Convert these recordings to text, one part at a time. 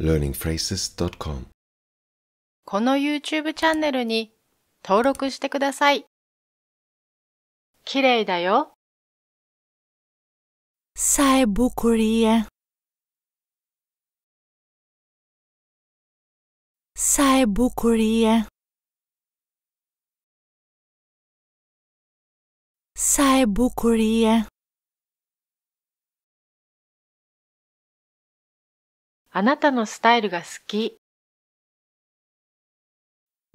learningphrases.com この YouTube チャンネルに登録してください。綺麗だよ。さえぼこりえ。さえぼこりえ。さえぼこりえ。あなたのスタイルが好き。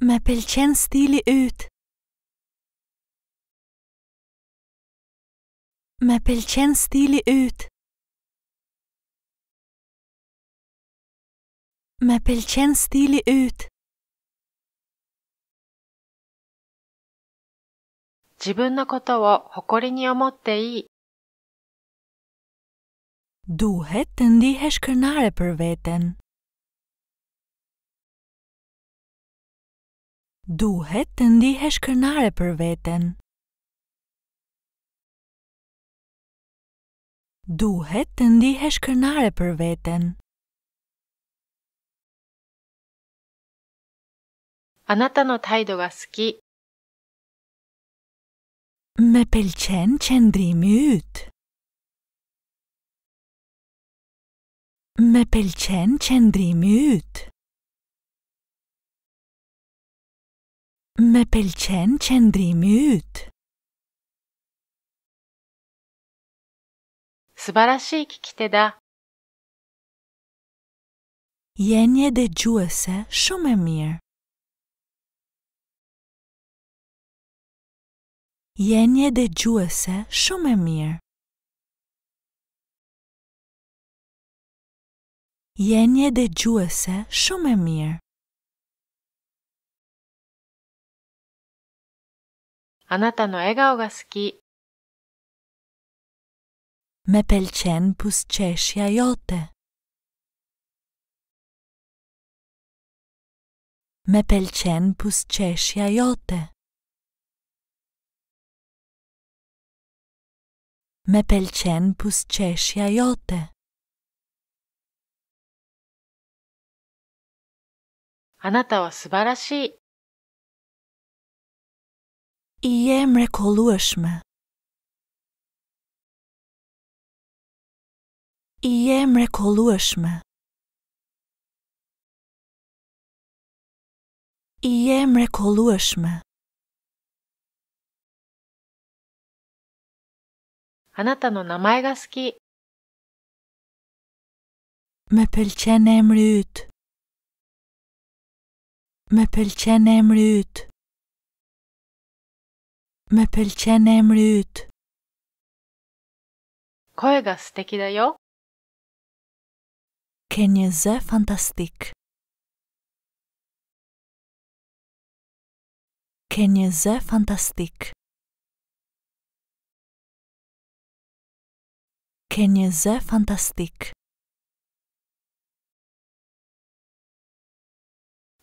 m'appelle känn stilig ut. m'appelle känn stilig ut. m'appelle känn stilig ut. 自分のことを誇りに思っていい。duhet të ndihesh kërnare për veten. Duhet të ndihesh kërnare për veten. Duhet të ndihesh kërnare për veten. Anata no taido ga suki? Me pëlqen qendrimi yt. Me pelqen qëndrimi ytë. Me pelqen qëndrimi ytë. Sëbarashi iki kite da. Jenje dhe gjuese shumë e mirë. Jenje dhe gjuese shumë e mirë. Jenje gjuese shumë e mirë. Anata no egao ga suki. Me pëlqen buzëqeshja jote. Me pëlqen buzëqeshja jote. Me pëlqen buzëqeshja jote. あなたは素晴らしい。イエムレコルウシメ。イエムレコルウシメ。イエムレコルウシメ。あなたの名前が好き。Me pëlqen e m Me pëlqen emri yt. Me pëlqen emri yt. Koega steki da jo? Ke një zë fantastik. Ke një zë fantastik. Ke një zë fantastik.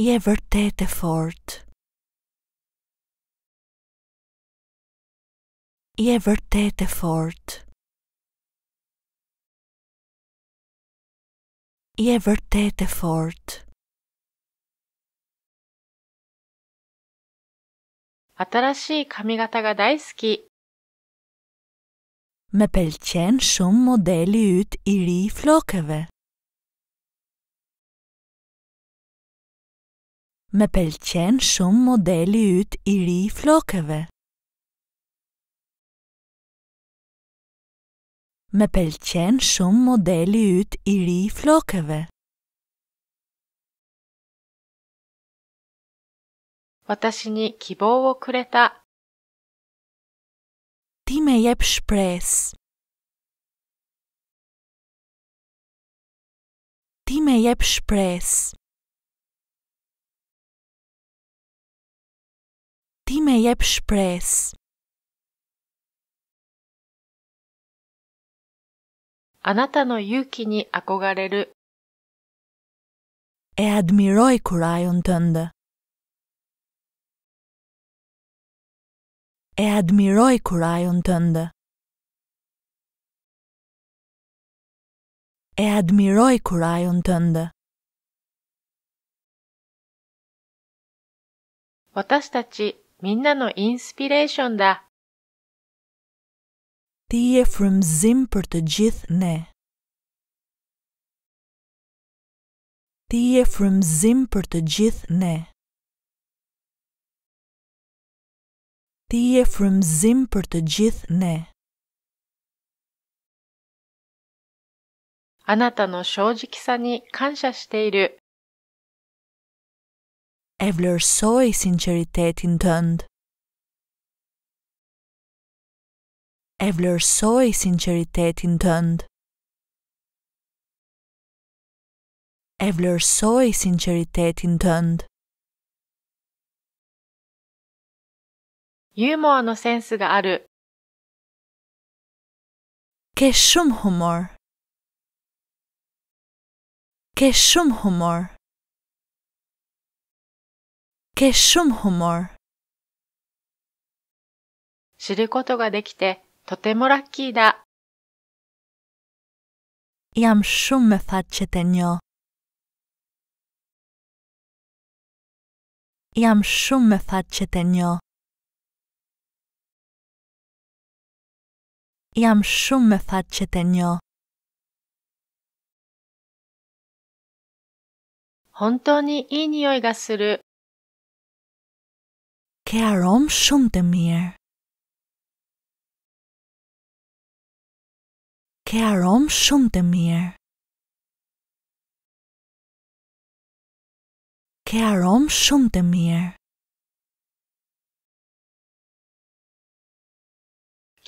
i e vërtet e fort. I e vërtet e fort. I e vërtet e fort. Atarashi kamigata ga daiski. Me pelqen shumë modeli yt i ri flokeve. me pelqen shumë modeli ytë i ri i flokëve. Me pëlqen shumë modeli ytë i ri i flokëve. Watashi ni o kureta. Ti me jep shpresë. Ti me jep shpresë. ti me jep shpresë. Anata no yuki ni akogareru. E admiroj kurajun tënde. E admiroj kurajun tënde. E admiroj kurajun tënde. 私たちみんなのインスピレーションだ。Ti je frymëzim për të gjithë ne. Ti je frymëzim për të gjithë ne. Ti je frymëzim për të gjithë ne. あなたの正直さに感謝している。vlerësoj sinqeritetin tënd. E vlerësoj sinqeritetin tënd. Evler vlerësoj sinqeritetin tënd. ユーモアのセンスがある。Ke shumë humor. Ke shum humor. Ke shumë humor. 知ることができてとてもラッキーだ。Jam shumë me fat që të njo. Jam shumë me fat që të njo. Jam shumë me fat që të njo. 本当にいい匂いがする。ke aromë shumë të mirë. Ke aromë shumë të mirë. Ke aromë shumë të mirë.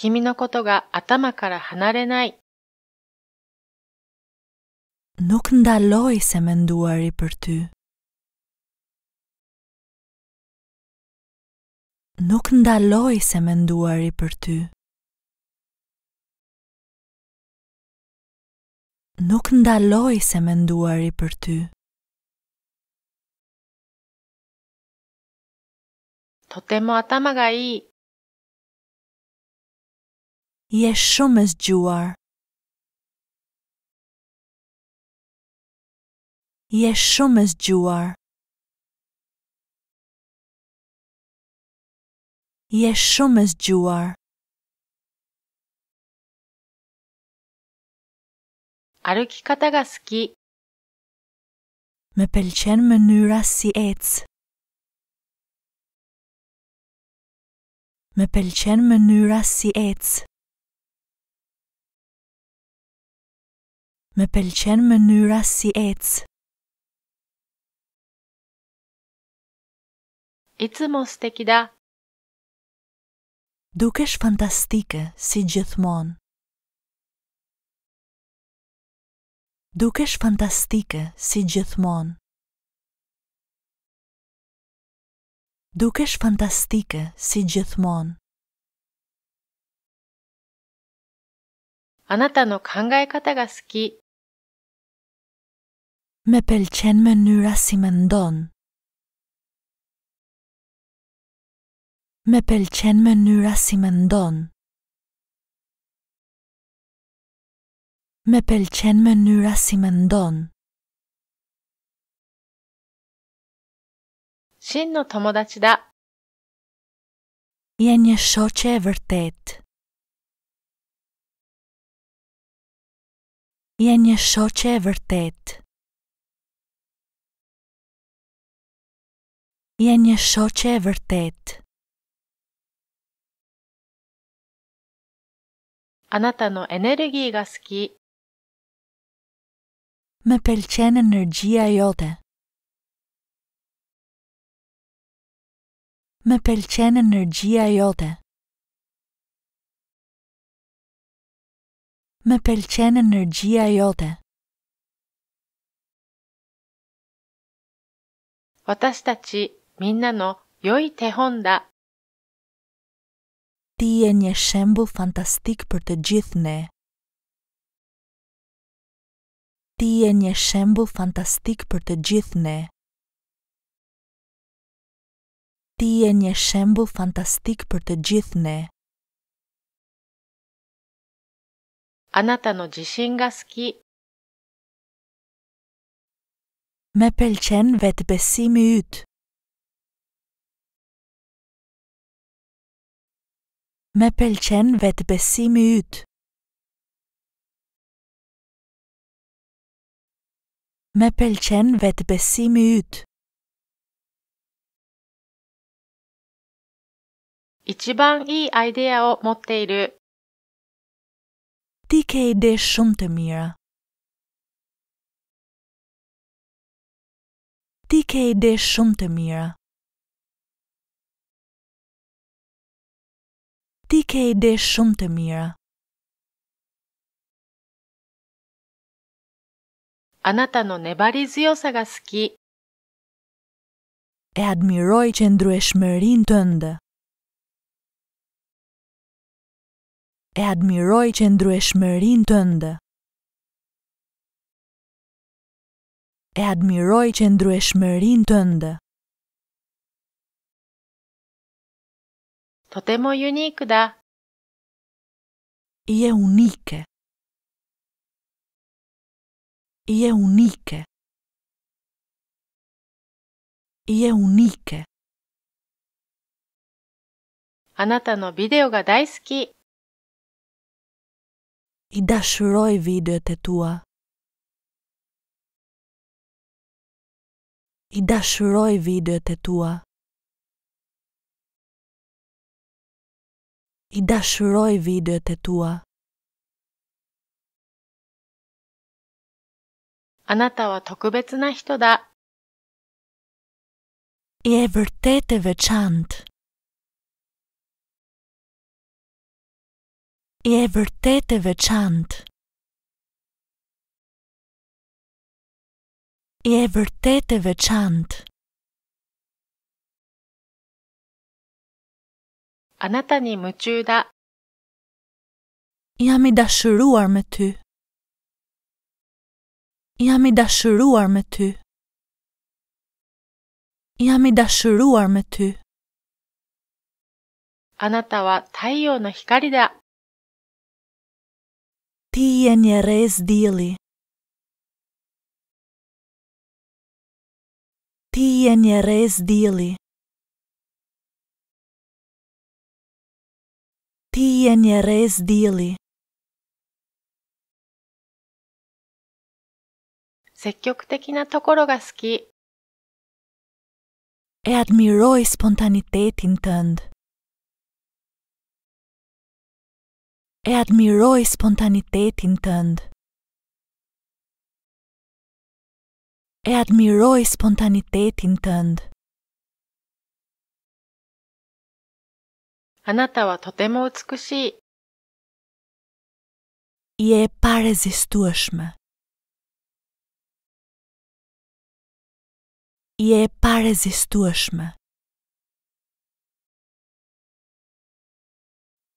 Kimi no koto ga atama kara hanare nai. Nuk ndaloj se menduari për ty. nuk ndaloj se me nduari për ty. Nuk ndaloj se me nduari për ty. Totemo temo atama ga i. Je shumë e zgjuar. Je shumë e zgjuar. je shumë e zgjuar. Aruki kata ga suki. Më pëlqen mënyra si ec. Më pëlqen mënyra si ec. Më pëlqen mënyra si ec. いつも素敵だ。dukesh fantastike si gjithmonë. Dukesh fantastike si gjithmonë. Dukesh fantastike si gjithmonë. Anata no kangae kata ga suki. Me pëlqen mënyra si mendon. Me me pëlqen mënyra si më ndonë. Me pëlqen mënyra si më ndonë. Shin no tomodachi da. Je një e vërtet. Je një shoqe e vërtet. Je një shoqe e vërtet. Je një shoqe e vërtet. あなたのエネルギーが好き。Mă pelcen energia jote. Mă pelcen energia jote. Mă pelcen energia jote. 私たちみんなの良い手本だ。Ti je një shembul fantastik për të gjithë ne. Ti je një shembul fantastik për të gjithë ne. Ti je një shembul fantastik për të gjithë ne. Anata no gjishin nga ski. Me pelqen vetë besimi ytë. M'appelle Chen va te bessie M'appelle Chen va te bessie Ti ke ide shumë të mira. Ti ke ide shumë të mira. ti ke ide shumë të mira. Anata no nebari zio sa ga ski. E admiroj që ndru e shmërin të ndë. E admiroj që ndru e shmërin të ndë. E admiroj që ndru e shmërin të ndë. とてもユニークだ。イエウニケイエウニケケあなたのビデオが大好き。イダシュロイビデオテトワ。イダシュロイビデオテトワ。i dashuroj videot e tua. Anata wa tokubetsu na hito da. I e vërtet e veçant. I e vërtet e veçant. I e vërtet e veçant. あなたに夢中だ。やみだしゅるめとぅ。やみだしゅるめとぅ。やみだしゅるめとぅ。あなたは太陽の光だ。ティエニェレスディーリティエニェレスディーリ ti e një res dili. Se kina të koro ga ski. E admiroj spontanitetin tënd. E admiroj spontanitetin tënd. E admiroj spontanitetin tënd. Anata totemo u të Je e parezistuashme. Je e parezistuashme.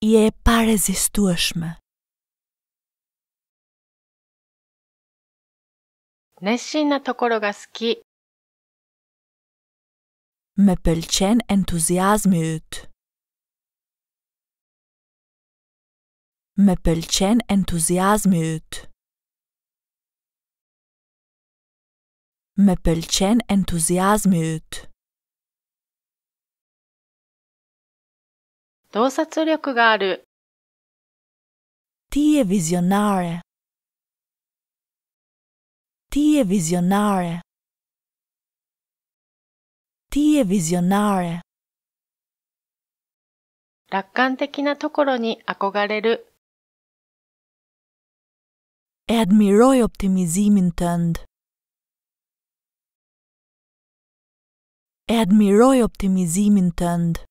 Je e parezistuashme. Neshin na tokoro ga sëki. Me pëlqen entuziasmi ytë. me pëlqen entuziazmi yt. Me pëlqen entuziazmi yt. 洞察力がある。Ti je vizionare. Ti je vizionare. Ti je vizionare. 楽観的なところに憧れる。e admiroj optimizimin të ndë. E admiroj optimizimin të ndë.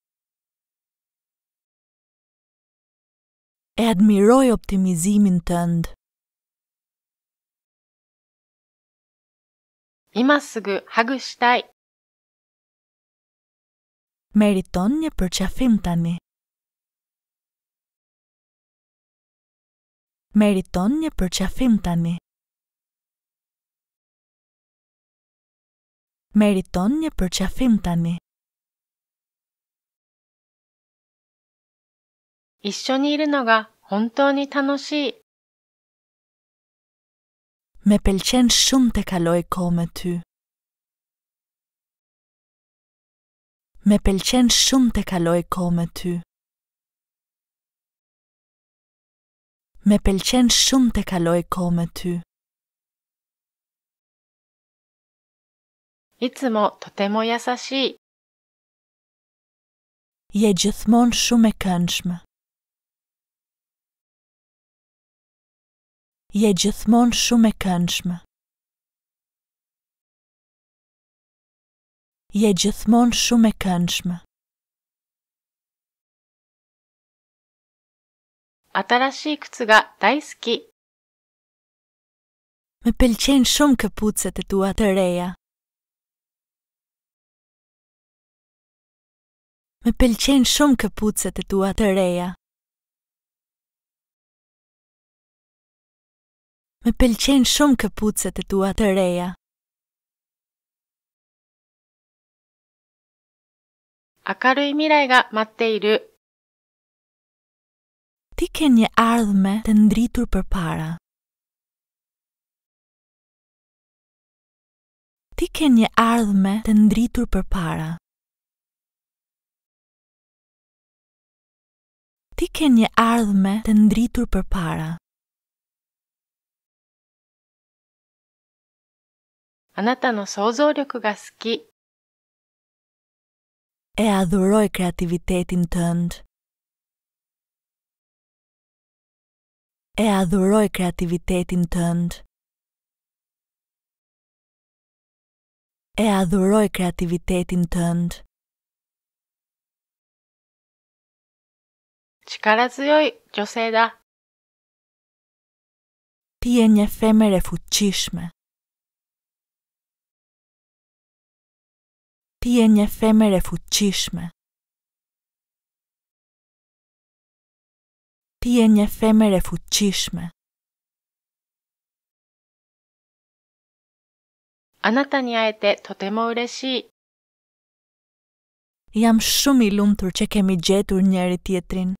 E admiroj optimizimin të ndë. Ima sëgë hagu shtaj. Meriton një përqafim tani. meriton një përqafim tani. Meriton një përqafim tani. Isho një iru në ga hëntu një të Me pelqen shumë të kaloj kohë me ty. Me pelqen shumë të kaloj kohë me ty. me pelqen shumë të kaloj me ty. Itzmo të temo Je gjithmon shumë e këndshme. Je gjithmon shumë e këndshme. Je gjithmon shumë e këndshme. Atarashi këtës ga Me shumë këpucët e tua të reja. Me pëlqenë shumë këpucët e tua të reja. Me pëlqenë shumë këpucët e tua të reja. Akaru i mirai ga iru. Ti ke një ardhme të ndritur për para. Ti ke një ardhme të ndritur për para. Ti ke një ardhme të ndritur për para. Anata në sozorjok ga ski. E adhuroj kreativitetin tëndë. e adhuroj kreativitetin tënd. E adhuroj kreativitetin tënd. Qikara të zjoj, Gjoseda? Ti e një femër e fuqishme. Ti e një femër e fuqishme. ti e një femër e fuqishme. Anata në të një ajete të të ureshi? Jam shumë i lumëtur që kemi gjetur njëri tjetrin.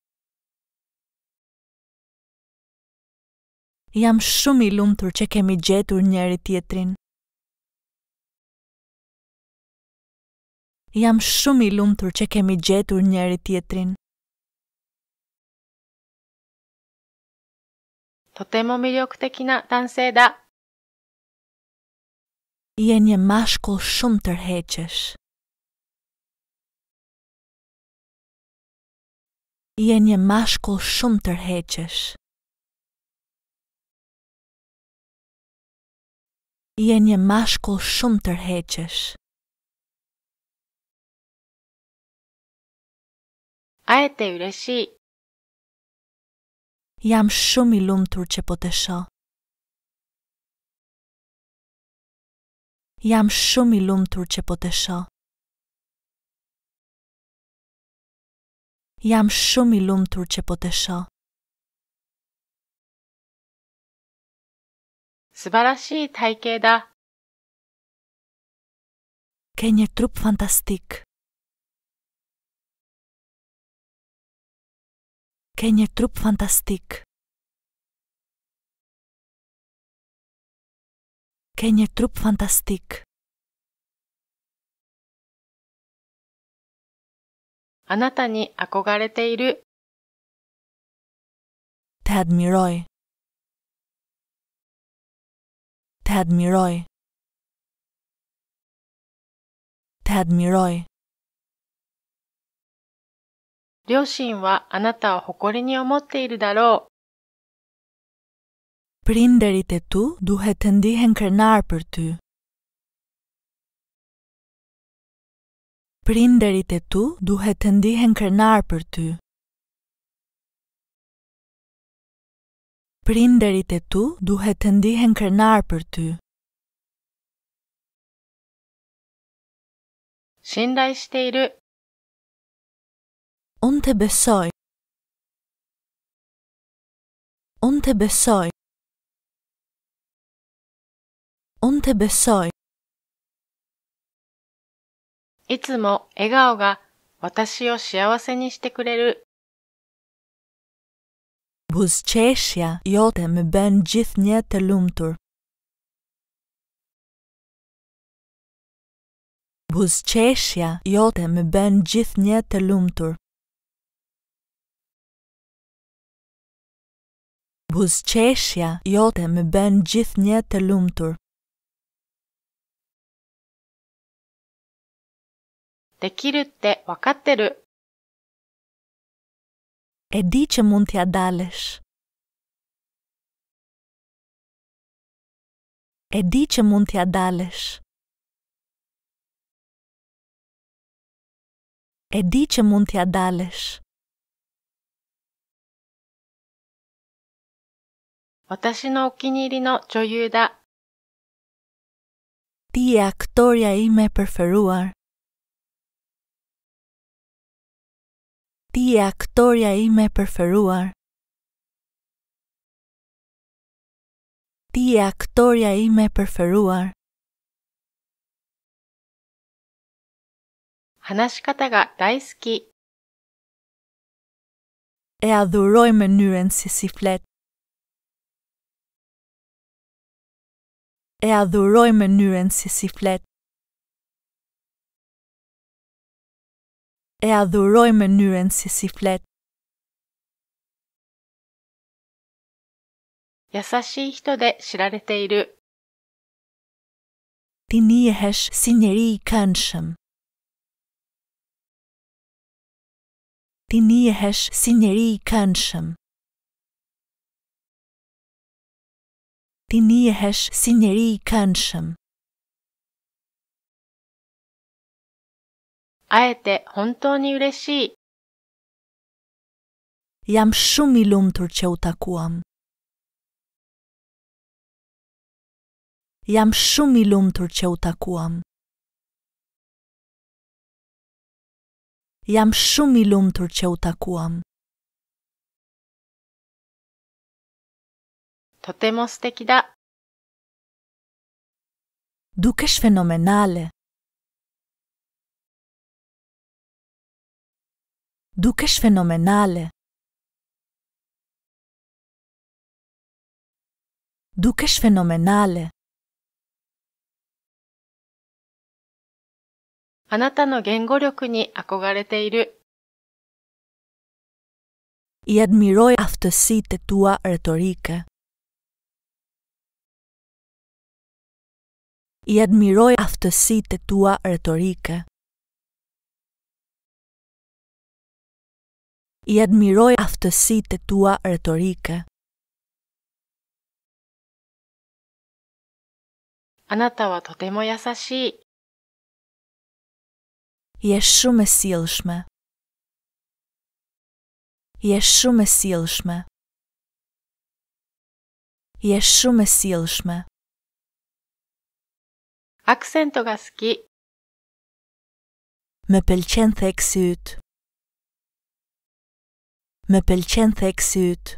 Jam shumë i lumëtur që kemi gjetur njëri tjetrin. Jam shumë i lumëtur që kemi gjetur njëri tjetrin. とても魅力的な男性だ。あえて嬉しい。jam shumë i lumtur që po të shoh. Jam shumë i lumtur që po të shoh. Jam shumë i lumtur që po të da. Ke një trup fantastik. ken je trup fantastik. Ken je trup fantastik. あなたに憧れている。Te admiroj. Te a d m i 両親はあなたを誇りに思っているだろう。Prinderit e tu duhet të ndihen krenar për ty. Prinderit e tu duhet të ndihen krenar për ty. Prinderit e tu duhet të ndihen krenar për ty. 信頼している Onte besoi. Onte besoi. Onte besoi. いつも笑顔が私を幸せにしてくれる。Buzëqeshja jote më bën gjithnjë të lumtur. Buzëqeshja jote më bën gjithnjë të lumtur. buzqeshja jote më bën gjithë një të lumëtur. Dekiru te wakateru. E di që mund t'ja dalesh. E di që mund t'ja dalesh. E di që mund t'ja dalesh. 私のお気に入りの女優だ。Tía actoria y me preferúa. Tía actoria y me preferúa. Tía actoria y me preferúa. 話し方が大好き。Ea duroi menuren si siflet. e adhuroj mënyrën si si flet. E adhuroj mënyrën si si flet. Jasashi i hito dhe shirarete iru. Ti njehesh si njeri i këndshëm. Ti njehesh si njeri i këndshëm. ti njehesh si njeri i këndshëm. A e honto një ureshi? Jam shumë i lumëtur që u takuam. Jam shumë i lumëtur që u takuam. Jam shumë i lumëtur që u takuam. とても素敵だ。Du ești fenomenală. Du ești fenomenală. Du ești fenomenală. あなたの言語力に憧れている。I admiroj aftësitë tua retorike. i admiroj aftësi të tua retorike. I admiroj aftësi të tua retorike. Anata wa totemo yasashi. Je shumë e sjellshme. Je shumë e sjellshme. Je shumë e sjellshme. Aksento ga suki. Me pëlqen thek syt. Me pëlqen thek syt.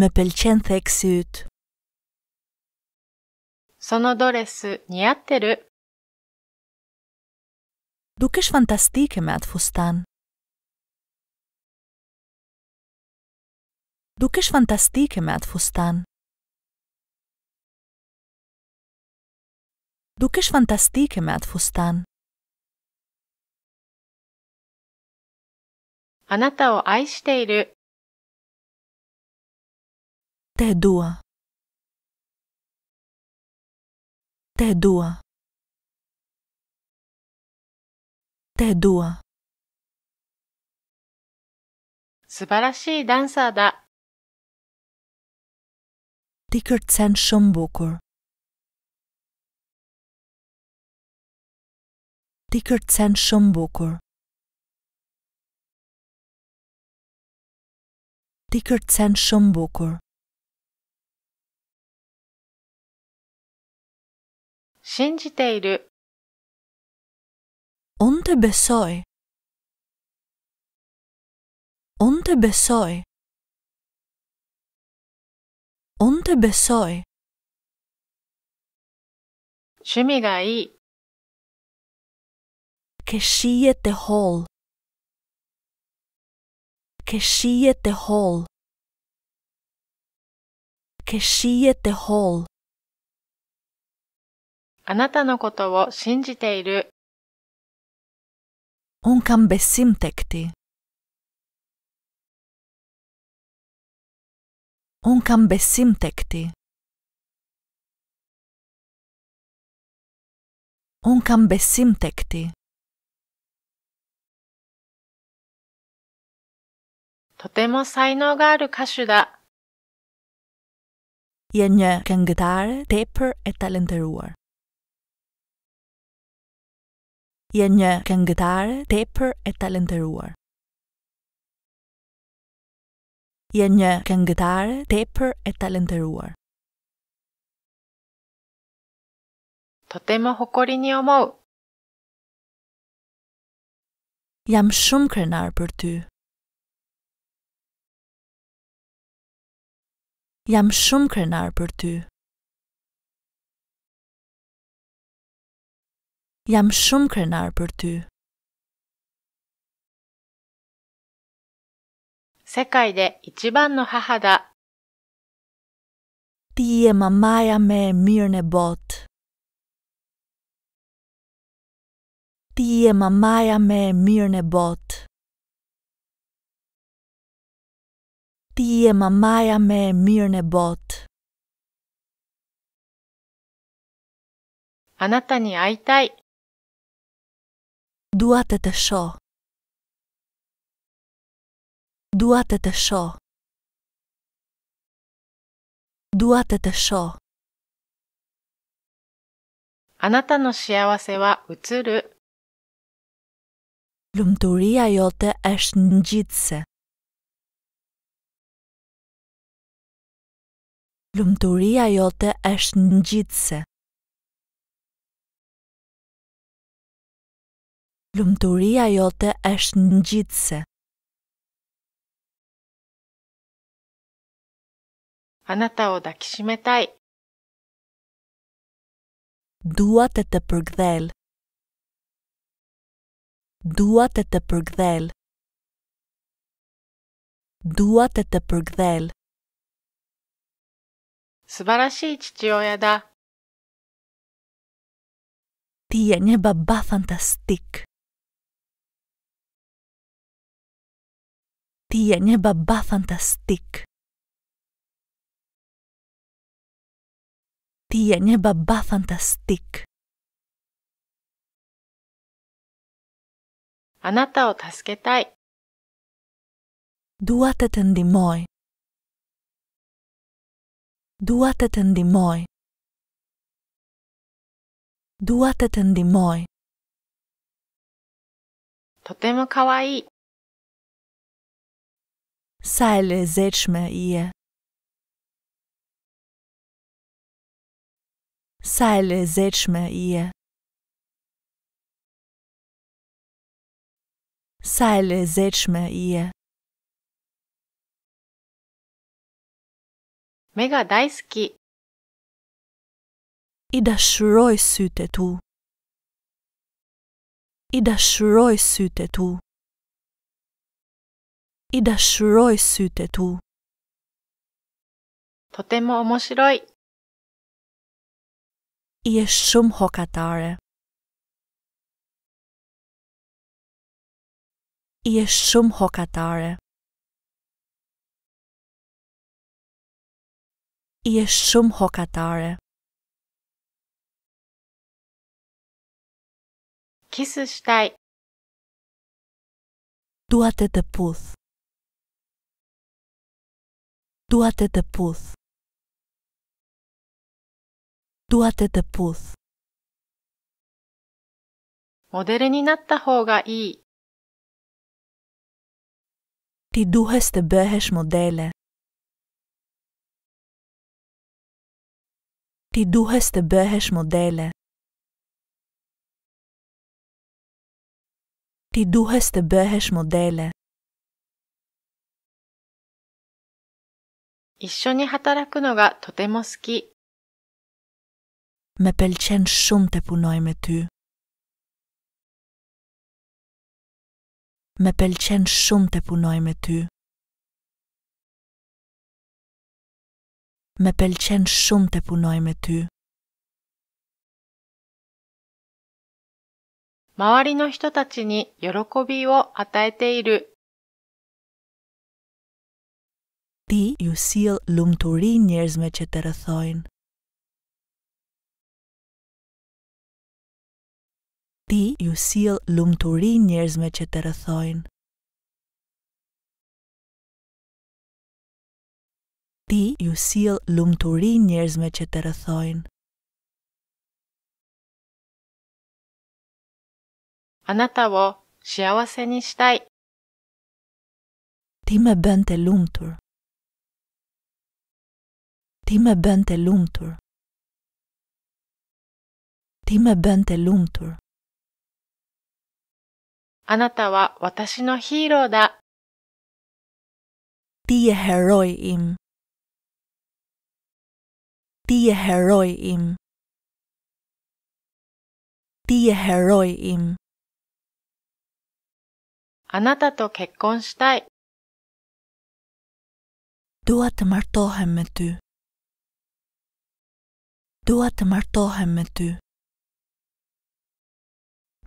Me pëlqen thek syt. Sono dores ni atteru. Dukesh fantastike me at fustan. Dukesh fantastike me at fustan. dukesh fantastike me atë fustan. Anata o ai iru. Te dua. Te dua. Te dua. Subarashii dansa da. Ti kërcen shumë bukur. ti kërcen shumë bukur. Ti kërcen shumë bukur. Shenjë iru. Unë të besoj. Unë të besoj. Unë të besoj. Shemi ga i. que shiet the hall que shiet the hall que shiet the hall あなたのことを信じている。Onkam besimtekti. Onkam besimtekti. Onkam besimtekti. Totemo saino ga aru një këngëtare, tepër e talenteruar. Je një këngëtare, tepër e talenteruar. Je një këngëtare, tepër e talenteruar. Totemo hokori ni omou. Jam Jam shumë krenar për ty. Jam shumë krenar për ty. Jam shumë krenar për ty. Sekai de 1ban no haha da. Ti e mamaja me e mirë në botë. Ti e mamaja me e mirë në botë. ti e mamaja me e mirë në botë. A në të një ajtaj? Dua të të sho. Dua të të sho. Dua të të sho. A në të va u cërë? jote është në gjithse. Lumëturia jote është në gjithëse. Lumëturia jote është në Anata o dakishime taj. Dua të të përgdhel. Dua të të përgdhel. Dua të të përgdhel. 素晴らしい父親だ。t i γ n ν ν ι έ μπαμπά φανταστικ. Τι γεννιέ a π t μ π t i α ν τ α a τ ι κ Τι γ a ν ν ι έ あなたを助けたい。Duate të n d i m o Dua të të ndimoj. Dua të të ndimoj. Totemë kawa i. Sa e le zeqme i e. Sa e le i e. Sa e le i e. Me ga daiski. I dashuroj syte tu. I dashuroj syte tu. I dashuroj syte tu. Totemo omoshiroi. I e shumë hokatare. I e shumë hokatare. i e shumë hokatare. Kisë shtaj. Dua e të puth. Dua e të puth. Dua e të puth. Modere një natë të hoga i. Ti duhes të bëhesh modele. Ti duhes të bëhesh modele. Ti duhes të bëhesh modele. Isho një hataraku në ga të temo ski. Me pelqen shumë të punoj me ty. Me pelqen shumë të punoj me ty. me pelqen shumë të punoj me ty. Mawari no hito tachi ni yorokobi wo ataete iru. Ti ju lumturi njerëzme që të rëthojnë. Ti ju sil lumturi njerëzme që të rëthojnë. ti ju sill lumturi njerëzve që të rrethojnë. Anata wo shiawase ni shitai. Ti me bën të lumtur. Ti me bën të lumtur. Ti me bën të lumtur. Anata wa watashi no hiro da. Ti je heroi im. Ti je heroj im. Ti je heroj im. Anata to kekkon shtaj. Dua të martohem me ty. Dua të martohem me ty.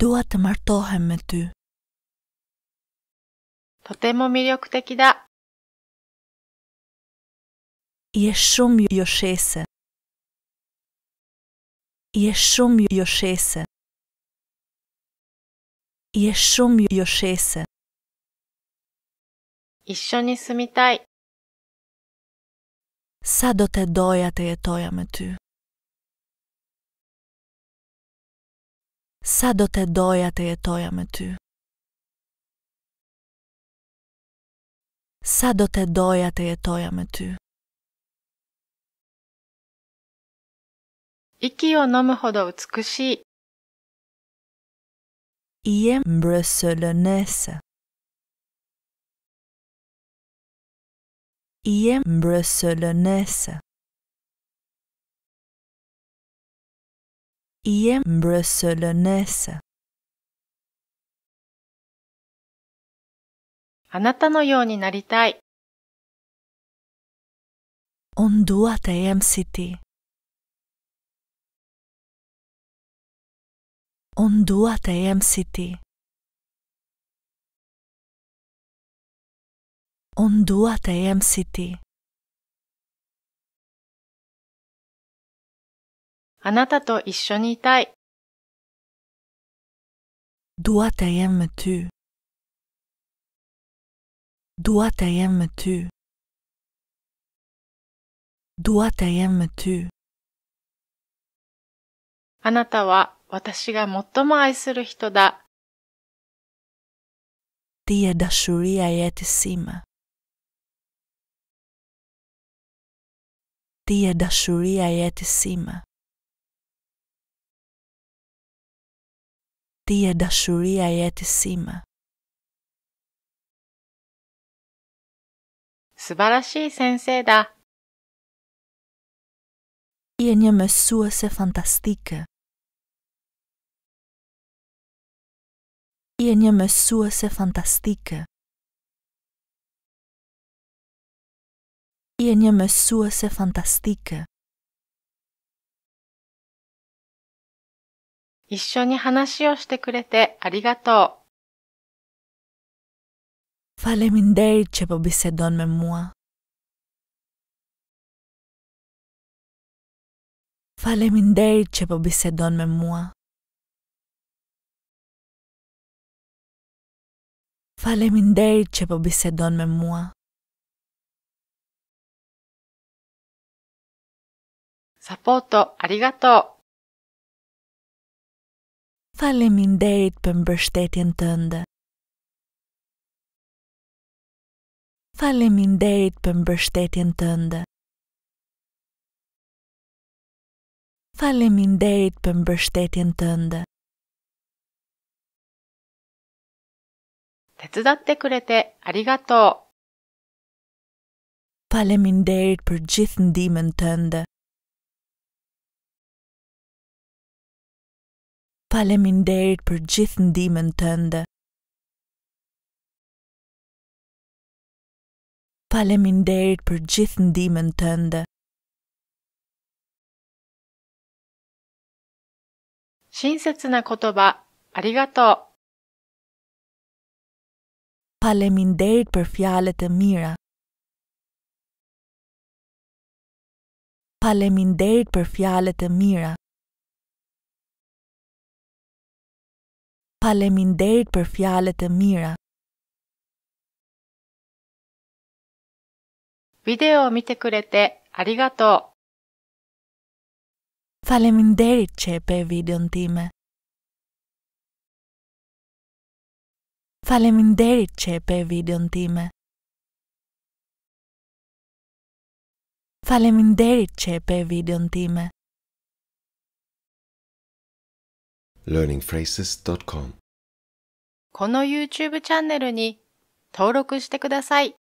Dua të martohem me ty. Totemo miljok të kida. I shumë jo je shumë jo shese. Je shumë jo shese. Isho një sëmitaj. Sa do të doja të jetoja me ty? Sa do të doja të jetoja me ty? Sa do të doja të jetoja me ty? 息を飲むほど美しい。家ブスルネス。家ブスルネス。家ブスルネス。あなたのようになりたい。On doit t a i m e ondulate MCT. Ondulate MCT. あなたと一緒にいたい。Doit aimes-tu? Doit aimes-tu? Doit aimes-tu? あなたは私が最も愛する人だ。ティアダシュリアエティシマ。ティアダシュリアエティシマ。ティアダシュリアエティシマ。素晴らしい先生だ。Ien një mësuese f a n t e një mësuese fantastike. Je një mësuese fantastike. Isho një hanashi o shte kurete, arigato. Faleminderit që po bisedon me mua. Faleminderit që po bisedon me mua. Faleminderit që po bisedon me mua. Sapoto, arigato. Faleminderit për mbështetjen të ndë. për mbështetjen të ndë. për mbështetjen të ndë. 手伝ってくれてありがとう。パレミンデイプジフンディメントンダ。パレミンデイプジフンディメントンダ。パレミンデイプジフンディメントンダ。親切な言葉、ありがとう。faleminderit për fjalët e mira. Faleminderit për fjalët e mira. Faleminderit për fjalët e mira. Video o mite kurete, arigato. Faleminderit që e pe videon time. Faleminderit që e pe videon time. Faleminderit që e pe videon time. learningphrases.com この YouTube チャンネルに登録してください。